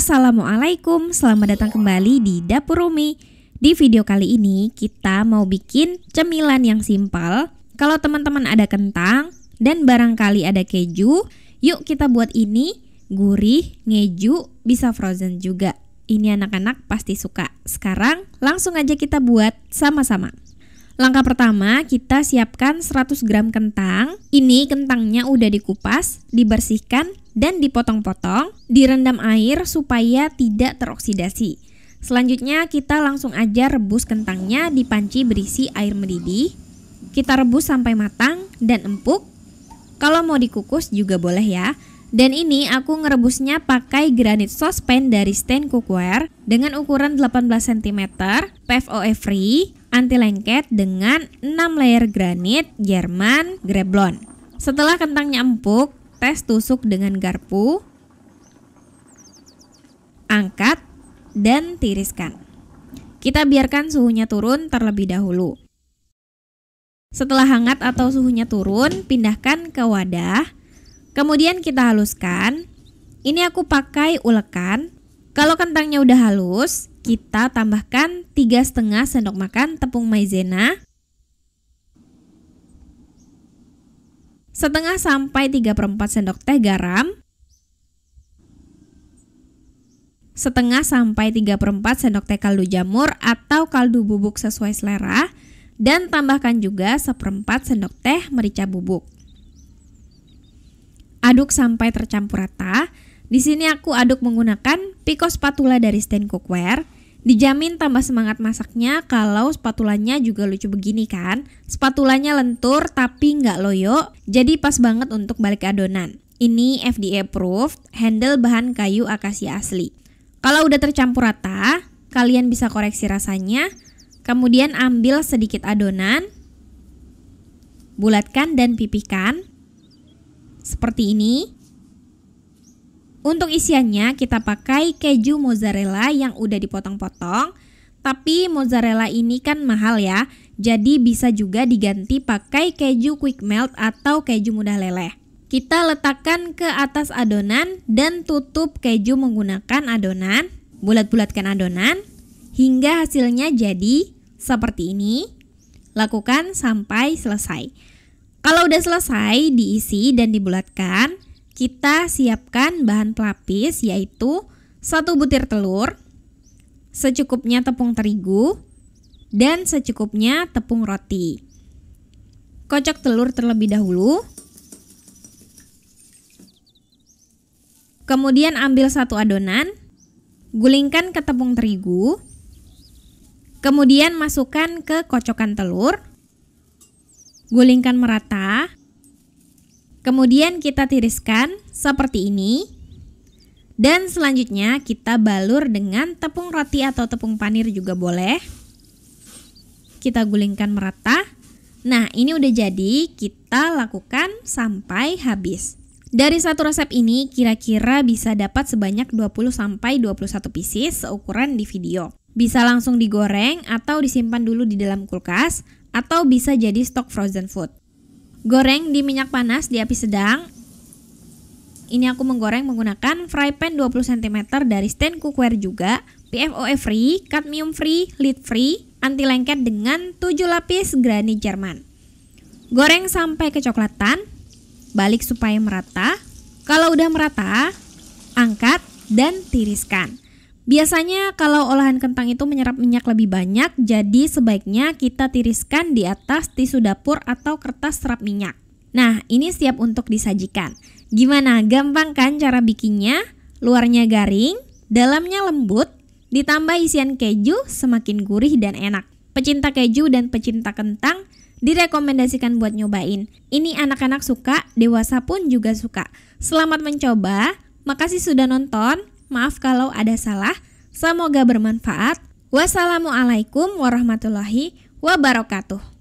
Assalamualaikum, selamat datang kembali di Dapur Rumi. Di video kali ini kita mau bikin cemilan yang simpel. Kalau teman-teman ada kentang dan barangkali ada keju, yuk kita buat ini gurih, ngeju, bisa frozen juga. Ini anak-anak pasti suka. Sekarang langsung aja kita buat sama-sama. Langkah pertama, kita siapkan 100 gram kentang. Ini kentangnya udah dikupas, dibersihkan dan dipotong-potong, direndam air supaya tidak teroksidasi. Selanjutnya kita langsung aja rebus kentangnya di panci berisi air mendidih. Kita rebus sampai matang dan empuk. Kalau mau dikukus juga boleh ya. Dan ini aku ngerebusnya pakai granit saucepan dari Stain Cookware dengan ukuran 18 cm, PFOF free, anti lengket dengan 6 layer granit Jerman Greblon. Setelah kentangnya empuk, Tes tusuk dengan garpu. Angkat dan tiriskan. Kita biarkan suhunya turun terlebih dahulu. Setelah hangat atau suhunya turun, pindahkan ke wadah. Kemudian kita haluskan. Ini aku pakai ulekan. Kalau kentangnya udah halus, kita tambahkan 3,5 sendok makan tepung maizena setengah sampai 3 perempat sendok teh garam, setengah sampai 3 perempat sendok teh kaldu jamur atau kaldu bubuk sesuai selera, dan tambahkan juga seperempat sendok teh merica bubuk. Aduk sampai tercampur rata. Di sini aku aduk menggunakan piko spatula dari Stain Cookware. Dijamin tambah semangat masaknya kalau spatulanya juga lucu begini kan. Spatulanya lentur tapi nggak loyo, jadi pas banget untuk balik adonan. Ini FDA approved, handle bahan kayu akasia asli. Kalau udah tercampur rata, kalian bisa koreksi rasanya, kemudian ambil sedikit adonan, bulatkan dan pipihkan. Seperti ini. Untuk isiannya kita pakai keju mozzarella yang udah dipotong-potong. Tapi mozzarella ini kan mahal ya, jadi bisa juga diganti pakai keju quick melt atau keju mudah leleh. Kita letakkan ke atas adonan dan tutup keju menggunakan adonan. Bulat-bulatkan adonan hingga hasilnya jadi seperti ini. Lakukan sampai selesai. Kalau udah selesai, diisi dan dibulatkan kita siapkan bahan pelapis yaitu satu butir telur, secukupnya tepung terigu, dan secukupnya tepung roti. Kocok telur terlebih dahulu. Kemudian ambil satu adonan, gulingkan ke tepung terigu, kemudian masukkan ke kocokan telur, gulingkan merata, Kemudian kita tiriskan seperti ini. Dan selanjutnya kita balur dengan tepung roti atau tepung panir juga boleh. Kita gulingkan merata. Nah, ini udah jadi, kita lakukan sampai habis. Dari satu resep ini kira-kira bisa dapat sebanyak 20 sampai 21 pieces seukuran di video. Bisa langsung digoreng atau disimpan dulu di dalam kulkas atau bisa jadi stok frozen food. Goreng di minyak panas di api sedang. Ini aku menggoreng menggunakan fry pan 20 cm dari stand cookware juga, PFOE free, cadmium free, lead free, anti lengket dengan 7 lapis granit Jerman. Goreng sampai kecoklatan, balik supaya merata. Kalau udah merata, angkat dan tiriskan. Biasanya kalau olahan kentang itu menyerap minyak lebih banyak, jadi sebaiknya kita tiriskan di atas tisu dapur atau kertas serap minyak. Nah, ini siap untuk disajikan. Gimana? Gampang kan cara bikinnya? Luarnya garing, dalamnya lembut, ditambah isian keju semakin gurih dan enak. Pecinta keju dan pecinta kentang direkomendasikan buat nyobain. Ini anak-anak suka, dewasa pun juga suka. Selamat mencoba. Makasih sudah nonton. Maaf kalau ada salah. Semoga bermanfaat. Wassalamualaikum warahmatullahi wabarakatuh.